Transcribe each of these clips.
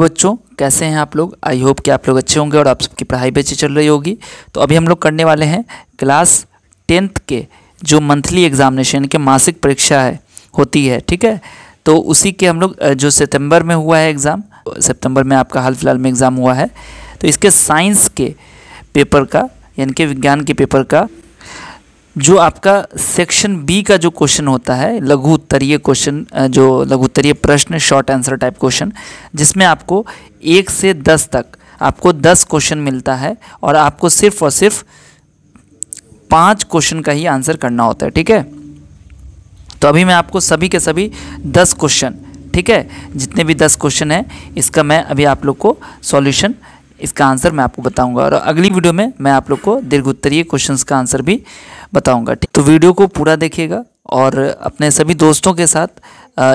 तो बच्चों कैसे हैं आप लोग आई होप कि आप लोग अच्छे होंगे और आप सबकी पढ़ाई भी अच्छी चल रही होगी तो अभी हम लोग करने वाले हैं क्लास टेंथ के जो मंथली एग्जामिनेशन के मासिक परीक्षा है होती है ठीक है तो उसी के हम लोग जो सितंबर में हुआ है एग्ज़ाम सितंबर में आपका हाल फिलहाल में एग्ज़ाम हुआ है तो इसके साइंस के पेपर का यानी कि विज्ञान के पेपर का जो आपका सेक्शन बी का जो क्वेश्चन होता है लघु उत्तरीय क्वेश्चन जो लघु उत्तरीय प्रश्न शॉर्ट आंसर टाइप क्वेश्चन जिसमें आपको एक से दस तक आपको दस क्वेश्चन मिलता है और आपको सिर्फ और सिर्फ पाँच क्वेश्चन का ही आंसर करना होता है ठीक है तो अभी मैं आपको सभी के सभी दस क्वेश्चन ठीक है जितने भी दस क्वेश्चन हैं इसका मैं अभी आप लोग को सॉल्यूशन इसका आंसर मैं आपको बताऊंगा और अगली वीडियो में मैं आप लोग को दीर्घ उत्तरीय क्वेश्चन का आंसर भी बताऊंगा तो वीडियो को पूरा देखिएगा और अपने सभी दोस्तों के साथ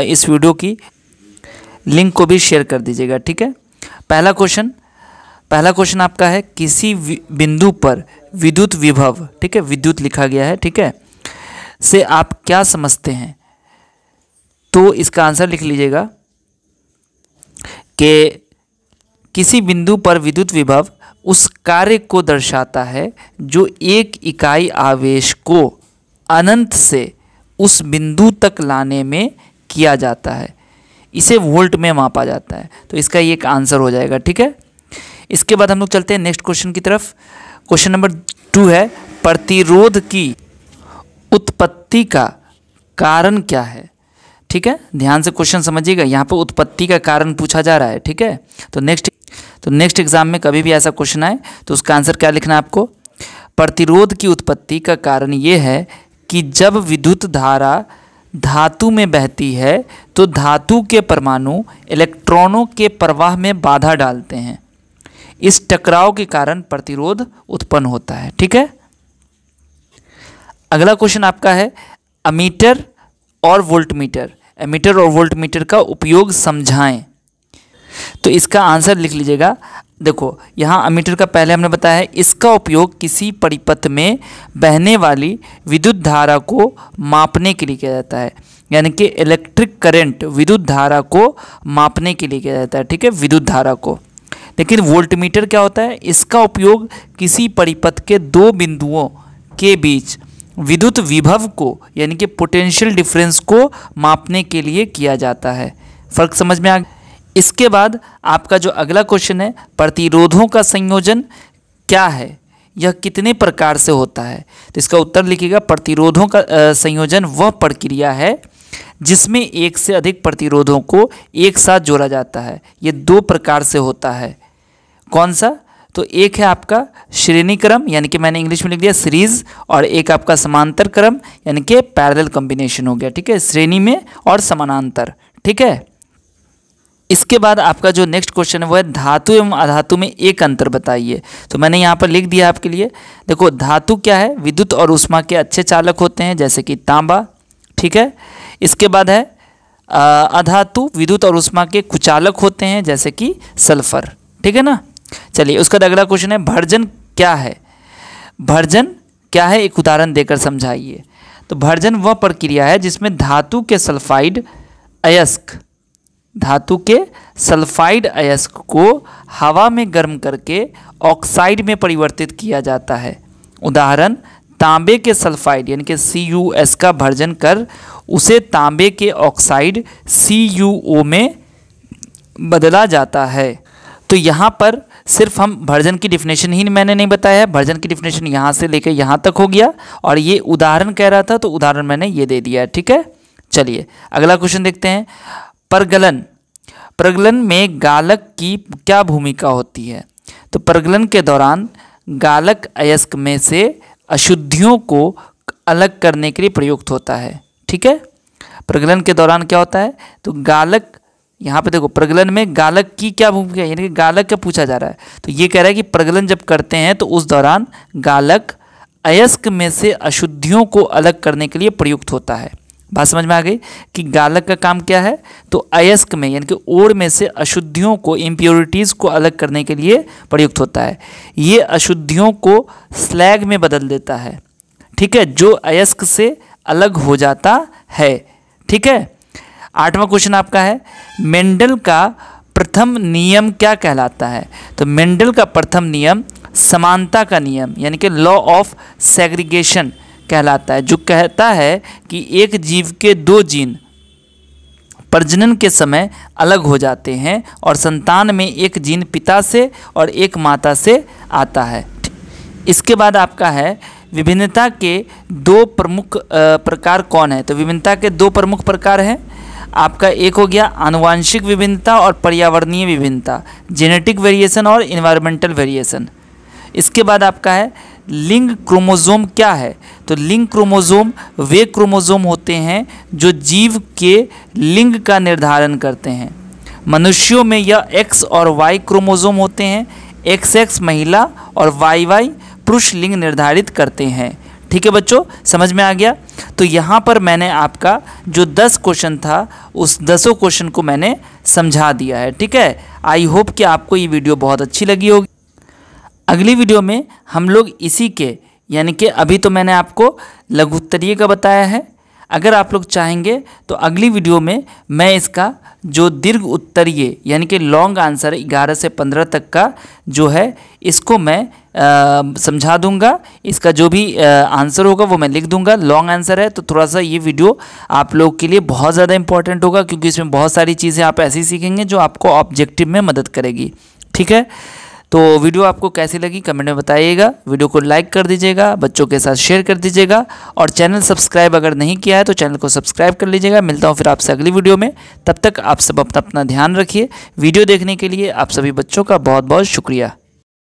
इस वीडियो की लिंक को भी शेयर कर दीजिएगा ठीक है पहला क्वेश्चन पहला क्वेश्चन आपका है किसी बिंदु पर विद्युत विभव ठीक है विद्युत लिखा गया है ठीक है से आप क्या समझते हैं तो इसका आंसर लिख लीजिएगा कि किसी बिंदु पर विद्युत विभव उस कार्य को दर्शाता है जो एक इकाई आवेश को अनंत से उस बिंदु तक लाने में किया जाता है इसे वोल्ट में मापा जाता है तो इसका ये एक आंसर हो जाएगा ठीक है इसके बाद हम लोग चलते हैं नेक्स्ट क्वेश्चन की तरफ क्वेश्चन नंबर टू है प्रतिरोध की उत्पत्ति का कारण क्या है ठीक है ध्यान से क्वेश्चन समझिएगा यहाँ पर उत्पत्ति का कारण पूछा जा रहा है ठीक है तो नेक्स्ट तो नेक्स्ट एग्जाम में कभी भी ऐसा क्वेश्चन आए तो उसका आंसर क्या लिखना है आपको प्रतिरोध की उत्पत्ति का कारण ये है कि जब विद्युत धारा धातु में बहती है तो धातु के परमाणु इलेक्ट्रॉनों के प्रवाह में बाधा डालते हैं इस टकराव के कारण प्रतिरोध उत्पन्न होता है ठीक है अगला क्वेश्चन आपका है अमीटर और वोल्टमीटर एमीटर और वोल्टमीटर का उपयोग समझाएं तो इसका आंसर लिख लीजिएगा देखो यहाँ अमीटर का पहले हमने बताया है इसका उपयोग किसी परिपथ में बहने वाली विद्युत धारा को मापने के लिए किया जाता है यानी कि इलेक्ट्रिक करंट विद्युत धारा को मापने के लिए किया जाता है ठीक है विद्युत धारा को लेकिन वोल्टमीटर क्या होता है इसका उपयोग किसी परिपथ के दो बिंदुओं के बीच विद्युत विभव को यानी कि पोटेंशियल डिफरेंस को मापने के लिए किया जाता है फर्क समझ में आ गया इसके बाद आपका जो अगला क्वेश्चन है प्रतिरोधों का संयोजन क्या है यह कितने प्रकार से होता है तो इसका उत्तर लिखिएगा प्रतिरोधों का संयोजन वह प्रक्रिया है जिसमें एक से अधिक प्रतिरोधों को एक साथ जोड़ा जाता है ये दो प्रकार से होता है कौन सा तो एक है आपका श्रेणी क्रम यानी कि मैंने इंग्लिश में लिख दिया सीरीज और एक आपका समांतर क्रम यानी कि पैरेलल कॉम्बिनेशन हो गया ठीक है श्रेणी में और समानांतर ठीक है इसके बाद आपका जो नेक्स्ट क्वेश्चन है वो है धातु एवं अधातु में एक अंतर बताइए तो मैंने यहाँ पर लिख दिया आपके लिए देखो धातु क्या है विद्युत और उष्मा के अच्छे चालक होते हैं जैसे कि तांबा ठीक है इसके बाद है अधातु विद्युत और उष्मा के कुचालक होते हैं जैसे कि सल्फर ठीक है ना चलिए उसका अगला क्वेश्चन है भर्जन क्या है भर्जन क्या है एक उदाहरण देकर समझाइए तो भर्जन वह प्रक्रिया है जिसमें धातु के सल्फाइड अयस्क धातु के सल्फाइड अयस्क को हवा में गर्म करके ऑक्साइड में परिवर्तित किया जाता है उदाहरण तांबे के सल्फाइड यानी कि सी यू एस का भर्जन कर उसे तांबे के ऑक्साइड सी यू ओ में बदला जाता है तो यहाँ पर सिर्फ हम भर्जन की डिफिनेशन ही मैंने नहीं बताया है भर्जन की डिफिनेशन यहाँ से लेकर यहाँ तक हो गया और ये उदाहरण कह रहा था तो उदाहरण मैंने ये दे दिया है ठीक है चलिए अगला क्वेश्चन देखते हैं प्रगलन प्रगलन में गालक की क्या भूमिका होती है तो प्रगलन के दौरान गालक अयस्क में से अशुद्धियों को अलग करने के लिए प्रयुक्त होता है ठीक है प्रगलन के दौरान क्या होता है तो गालक यहाँ पे देखो प्रगलन में गालक की क्या भूमिका यानी कि गालक का पूछा जा रहा है तो ये कह रहा है कि प्रगलन जब करते हैं तो उस दौरान गालक अयस्क में से अशुद्धियों को अलग करने के लिए प्रयुक्त होता है बात समझ में आ गई कि गालक का काम क्या है तो अयस्क में यानी कि ओर में से अशुद्धियों को इम्प्योरिटीज़ को अलग करने के लिए प्रयुक्त होता है ये अशुद्धियों को स्लैग में बदल देता है ठीक है जो अयस्क से अलग हो जाता है ठीक है आठवां क्वेश्चन आपका है मेंडल का प्रथम नियम क्या कहलाता है तो मेंडल का प्रथम नियम समानता का नियम यानी कि लॉ ऑफ सेग्रीगेशन कहलाता है जो कहता है कि एक जीव के दो जीन प्रजनन के समय अलग हो जाते हैं और संतान में एक जीन पिता से और एक माता से आता है इसके बाद आपका है विभिन्नता के दो प्रमुख प्रकार कौन है तो विभिन्नता के दो प्रमुख प्रकार हैं आपका एक हो गया आनुवांशिक विभिन्नता और पर्यावरणीय विभिन्नता जेनेटिक वेरिएशन और इन्वायरमेंटल वेरिएशन इसके बाद आपका है लिंग क्रोमोज़ोम क्या है तो लिंग क्रोमोज़ोम वे क्रोमोज़ोम होते हैं जो जीव के लिंग का निर्धारण करते हैं मनुष्यों में यह एक्स और वाई क्रोमोज़ोम होते हैं एक्स एक्स महिला और वाई वाई पुरुष लिंग निर्धारित करते हैं ठीक है बच्चों समझ में आ गया तो यहाँ पर मैंने आपका जो दस क्वेश्चन था उस दसों क्वेश्चन को मैंने समझा दिया है ठीक है आई होप कि आपको ये वीडियो बहुत अच्छी लगी होगी अगली वीडियो में हम लोग इसी के यानी कि अभी तो मैंने आपको लघुत्तरीय का बताया है अगर आप लोग चाहेंगे तो अगली वीडियो में मैं इसका जो दीर्घ उत्तरीय यानी कि लॉन्ग आंसर 11 से 15 तक का जो है इसको मैं समझा दूंगा इसका जो भी आंसर होगा वो मैं लिख दूंगा लॉन्ग आंसर है तो थोड़ा सा ये वीडियो आप लोग के लिए बहुत ज़्यादा इंपॉर्टेंट होगा क्योंकि इसमें बहुत सारी चीज़ें आप ऐसी सीखेंगे जो आपको ऑब्जेक्टिव में मदद करेगी ठीक है तो वीडियो आपको कैसी लगी कमेंट में बताइएगा वीडियो को लाइक कर दीजिएगा बच्चों के साथ शेयर कर दीजिएगा और चैनल सब्सक्राइब अगर नहीं किया है तो चैनल को सब्सक्राइब कर लीजिएगा मिलता हूँ फिर आपसे अगली वीडियो में तब तक आप सब अपना अपना ध्यान रखिए वीडियो देखने के लिए आप सभी बच्चों का बहुत बहुत शुक्रिया